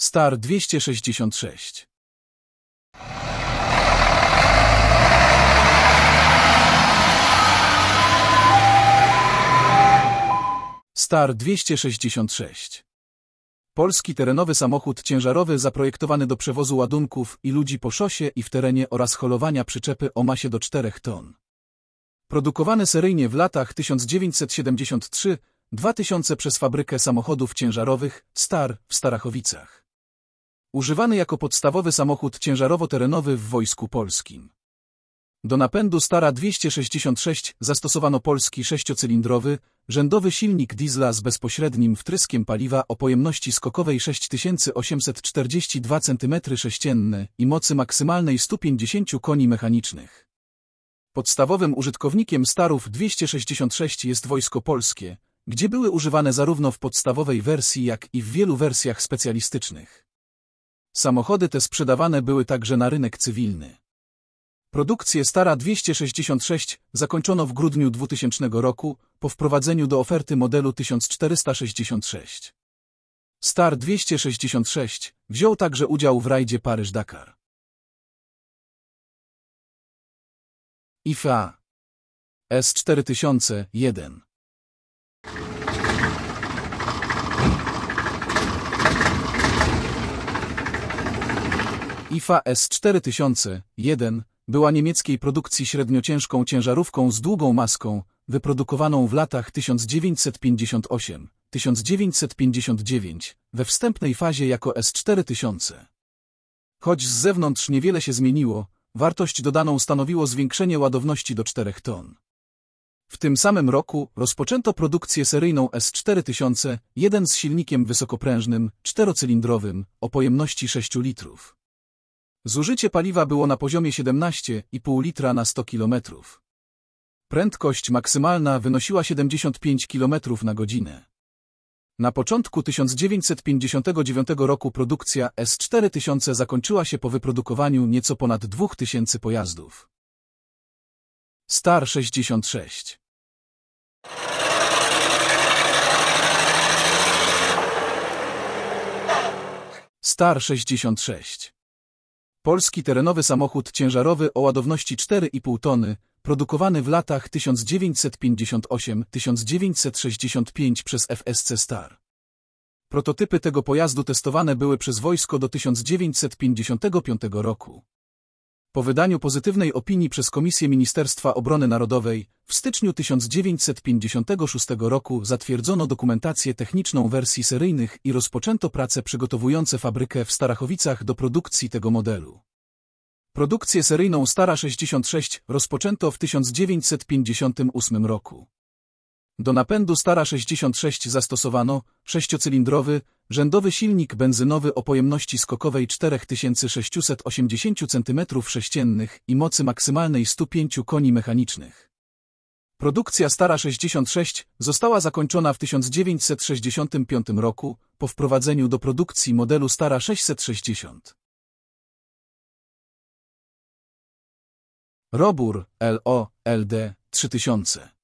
Star 266. Star 266. Polski terenowy samochód ciężarowy zaprojektowany do przewozu ładunków i ludzi po szosie i w terenie oraz holowania przyczepy o masie do 4 ton. Produkowany seryjnie w latach 1973-2000 przez fabrykę samochodów ciężarowych Star w Starachowicach używany jako podstawowy samochód ciężarowo-terenowy w Wojsku Polskim. Do napędu Stara 266 zastosowano polski sześciocylindrowy, rzędowy silnik diesla z bezpośrednim wtryskiem paliwa o pojemności skokowej 6842 cm3 i mocy maksymalnej 150 koni mechanicznych. Podstawowym użytkownikiem Starów 266 jest Wojsko Polskie, gdzie były używane zarówno w podstawowej wersji, jak i w wielu wersjach specjalistycznych. Samochody te sprzedawane były także na rynek cywilny. Produkcję Stara 266 zakończono w grudniu 2000 roku po wprowadzeniu do oferty modelu 1466. Star 266 wziął także udział w rajdzie Paryż-Dakar. IFA S4001 IFA S4000-1 była niemieckiej produkcji średniociężką ciężarówką z długą maską, wyprodukowaną w latach 1958-1959, we wstępnej fazie jako S4000. Choć z zewnątrz niewiele się zmieniło, wartość dodaną stanowiło zwiększenie ładowności do 4 ton. W tym samym roku rozpoczęto produkcję seryjną S4000, jeden z silnikiem wysokoprężnym, czterocylindrowym, o pojemności 6 litrów. Zużycie paliwa było na poziomie 17,5 litra na 100 km. Prędkość maksymalna wynosiła 75 km na godzinę. Na początku 1959 roku produkcja S4000 zakończyła się po wyprodukowaniu nieco ponad 2000 pojazdów. Star 66 Star 66 Polski terenowy samochód ciężarowy o ładowności 4,5 tony, produkowany w latach 1958-1965 przez FSC Star. Prototypy tego pojazdu testowane były przez wojsko do 1955 roku. Po wydaniu pozytywnej opinii przez Komisję Ministerstwa Obrony Narodowej w styczniu 1956 roku zatwierdzono dokumentację techniczną wersji seryjnych i rozpoczęto prace przygotowujące fabrykę w Starachowicach do produkcji tego modelu. Produkcję seryjną Stara 66 rozpoczęto w 1958 roku. Do napędu Stara 66 zastosowano sześciocylindrowy, rzędowy silnik benzynowy o pojemności skokowej 4680 cm3 i mocy maksymalnej 105 koni mechanicznych. Produkcja Stara 66 została zakończona w 1965 roku po wprowadzeniu do produkcji modelu Stara 660. Robur LO LD 3000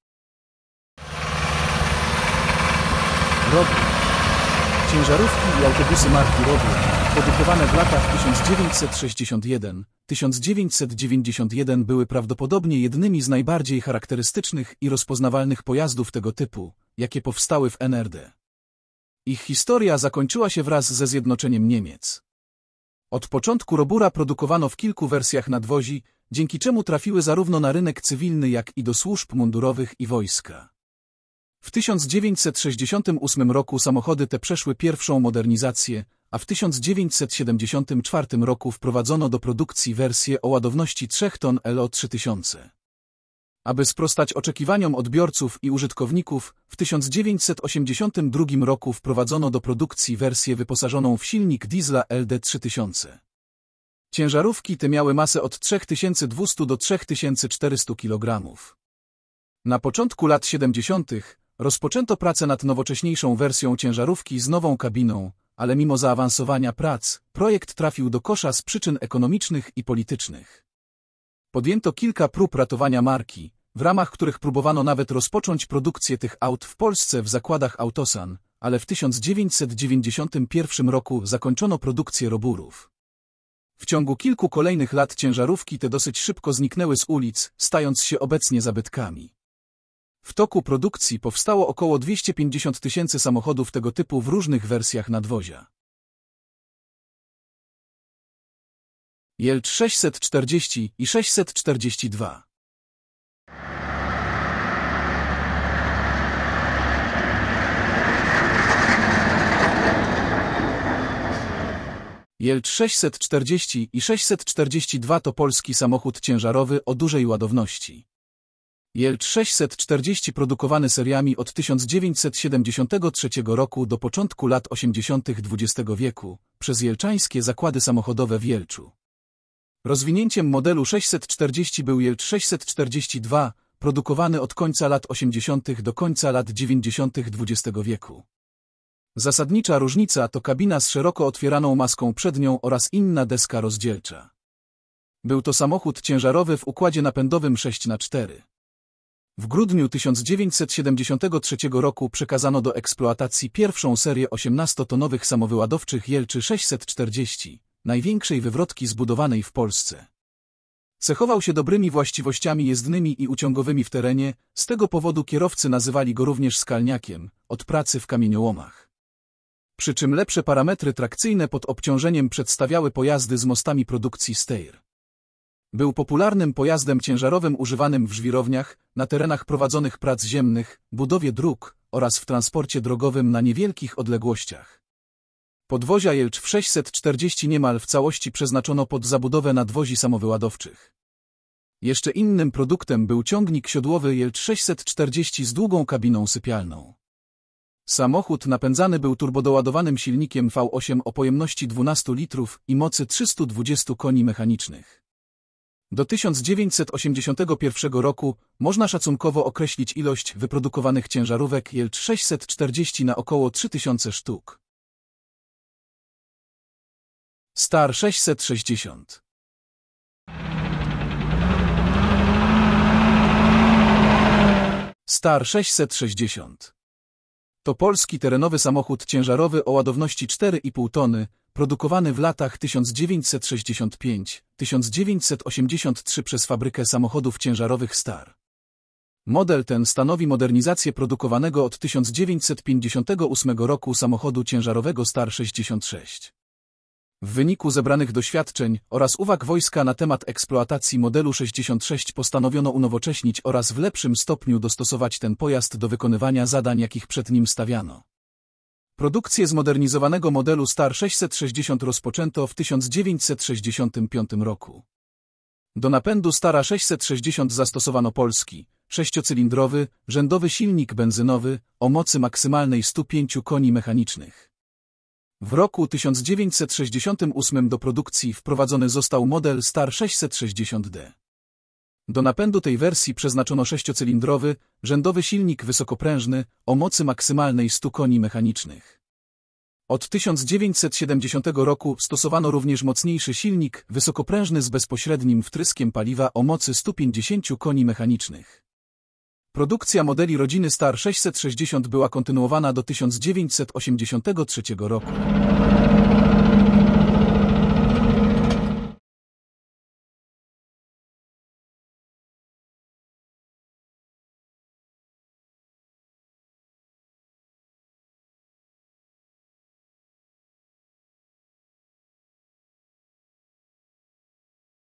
Robi. Ciężarówki i autobusy marki Robi, produkowane w latach 1961-1991 były prawdopodobnie jednymi z najbardziej charakterystycznych i rozpoznawalnych pojazdów tego typu, jakie powstały w NRD. Ich historia zakończyła się wraz ze zjednoczeniem Niemiec. Od początku robura produkowano w kilku wersjach nadwozi, dzięki czemu trafiły zarówno na rynek cywilny, jak i do służb mundurowych i wojska. W 1968 roku samochody te przeszły pierwszą modernizację, a w 1974 roku wprowadzono do produkcji wersję o ładowności 3 ton LO3000. Aby sprostać oczekiwaniom odbiorców i użytkowników, w 1982 roku wprowadzono do produkcji wersję wyposażoną w silnik diesla LD3000. Ciężarówki te miały masę od 3200 do 3400 kg. Na początku lat 70. Rozpoczęto pracę nad nowocześniejszą wersją ciężarówki z nową kabiną, ale mimo zaawansowania prac, projekt trafił do kosza z przyczyn ekonomicznych i politycznych. Podjęto kilka prób ratowania marki, w ramach których próbowano nawet rozpocząć produkcję tych aut w Polsce w zakładach Autosan, ale w 1991 roku zakończono produkcję roburów. W ciągu kilku kolejnych lat ciężarówki te dosyć szybko zniknęły z ulic, stając się obecnie zabytkami. W toku produkcji powstało około 250 tysięcy samochodów tego typu w różnych wersjach nadwozia. Jelcz 640 i 642 Jelcz 640 i 642 to polski samochód ciężarowy o dużej ładowności. Jelcz 640 produkowany seriami od 1973 roku do początku lat 80. XX wieku przez jelczańskie zakłady samochodowe w Jelczu. Rozwinięciem modelu 640 był Jelcz 642, produkowany od końca lat 80. do końca lat 90. XX wieku. Zasadnicza różnica to kabina z szeroko otwieraną maską przednią oraz inna deska rozdzielcza. Był to samochód ciężarowy w układzie napędowym 6x4. W grudniu 1973 roku przekazano do eksploatacji pierwszą serię 18-tonowych samowyładowczych Jelczy 640, największej wywrotki zbudowanej w Polsce. Cechował się dobrymi właściwościami jezdnymi i uciągowymi w terenie, z tego powodu kierowcy nazywali go również skalniakiem, od pracy w kamieniołomach. Przy czym lepsze parametry trakcyjne pod obciążeniem przedstawiały pojazdy z mostami produkcji Steyr. Był popularnym pojazdem ciężarowym używanym w żwirowniach, na terenach prowadzonych prac ziemnych, budowie dróg oraz w transporcie drogowym na niewielkich odległościach. Podwozia Jelcz 640 niemal w całości przeznaczono pod zabudowę nadwozi samowyładowczych. Jeszcze innym produktem był ciągnik siodłowy Jelcz 640 z długą kabiną sypialną. Samochód napędzany był turbodoładowanym silnikiem V8 o pojemności 12 litrów i mocy 320 koni mechanicznych. Do 1981 roku można szacunkowo określić ilość wyprodukowanych ciężarówek JELT 640 na około 3000 sztuk. Star 660 Star 660 to polski terenowy samochód ciężarowy o ładowności 4,5 tony, produkowany w latach 1965-1983 przez fabrykę samochodów ciężarowych Star. Model ten stanowi modernizację produkowanego od 1958 roku samochodu ciężarowego Star 66. W wyniku zebranych doświadczeń oraz uwag wojska na temat eksploatacji modelu 66 postanowiono unowocześnić oraz w lepszym stopniu dostosować ten pojazd do wykonywania zadań, jakich przed nim stawiano. Produkcję zmodernizowanego modelu Star 660 rozpoczęto w 1965 roku. Do napędu Stara 660 zastosowano polski, sześciocylindrowy, rzędowy silnik benzynowy o mocy maksymalnej 105 koni mechanicznych. W roku 1968 do produkcji wprowadzony został model Star 660D. Do napędu tej wersji przeznaczono sześciocylindrowy, rzędowy silnik wysokoprężny o mocy maksymalnej 100 koni mechanicznych. Od 1970 roku stosowano również mocniejszy silnik wysokoprężny z bezpośrednim wtryskiem paliwa o mocy 150 koni mechanicznych. Produkcja modeli rodziny Star 660 była kontynuowana do 1983 roku.